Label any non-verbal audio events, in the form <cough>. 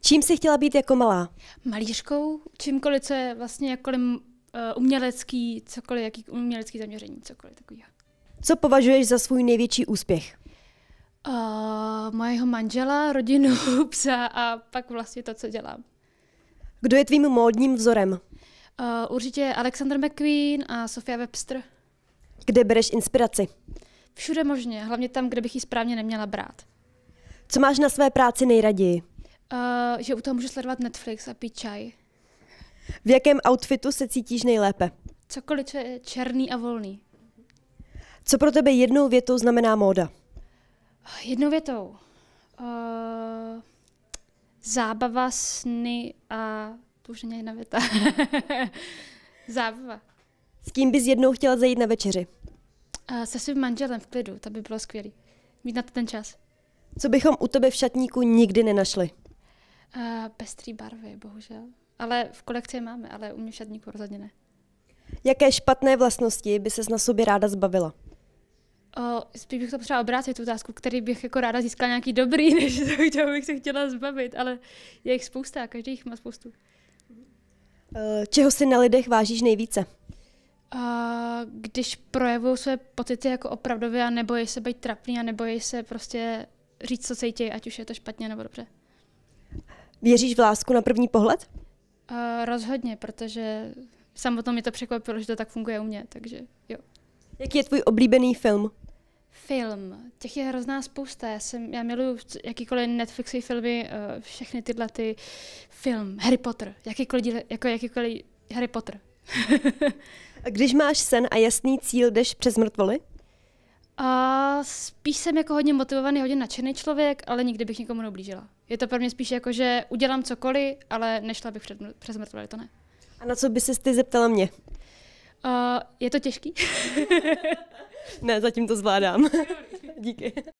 Čím jsi chtěla být jako malá? Malířkou, čímkoliv, co je vlastně jakkoliv uh, umělecký, cokoliv, jaký umělecký zaměření, cokoliv takového. Co považuješ za svůj největší úspěch? Uh, eh, mojeho manžela, rodinu, <laughs> psa a pak vlastně to, co dělám. Kdo je tvým módním vzorem? Uh, určitě Alexander McQueen a Sofia Webster. Kde bereš inspiraci? Všude možně, hlavně tam, kde bych ji správně neměla brát. Co máš na své práci nejraději? Uh, že u toho můžu sledovat Netflix a pít čaj. V jakém outfitu se cítíš nejlépe? Cokoliv, co je černý a volný. Co pro tebe jednou větou znamená móda? Jednou větou. Uh, zábava, sny a... To už není jedna věta. <laughs> zábava. S kým bys jednou chtěla zajít na večeři? Uh, se svým manželem v klidu, to by bylo skvělé. Mít na to ten čas. Co bychom u tebe v šatníku nikdy nenašli? Uh, pestrý barvy, bohužel. Ale v kolekci máme, ale u mě šatníku rozhodně ne. Jaké špatné vlastnosti by ses na sobě ráda zbavila? O, spíš bych to potřeba obrátit, tu otázku, který bych jako ráda získala nějaký dobrý, <laughs> než to, bych se chtěla zbavit, ale je jich spousta každý jich má spoustu. E, čeho si na lidech vážíš nejvíce? O, když projevují své pocity jako opravdově a nebojí se být trapný a nebojí se prostě říct, co cítí, ať už je to špatně nebo dobře. Věříš v lásku na první pohled? Uh, rozhodně, protože samotnou mi to překvapilo, že to tak funguje u mě, takže jo. Jaký je tvůj oblíbený film? Film. Těch je hrozná spousta. Já, jsem, já miluju jakýkoliv Netflixové filmy, eh, všechny tyhle ty film. Harry Potter. Jakýkoliv, díle, jako jakýkoliv Harry Potter. <laughs> Když máš sen a jasný cíl, jdeš přes mrtvoli? A spíš jsem jako hodně motivovaný, hodně nadšený člověk, ale nikdy bych nikomu neublížila. Je to pro mě spíš jako, že udělám cokoliv, ale nešla bych před, přes mrtvé, to ne. A na co by se ty zeptala mě? Uh, je to těžký? <laughs> ne, zatím to zvládám. <laughs> Díky.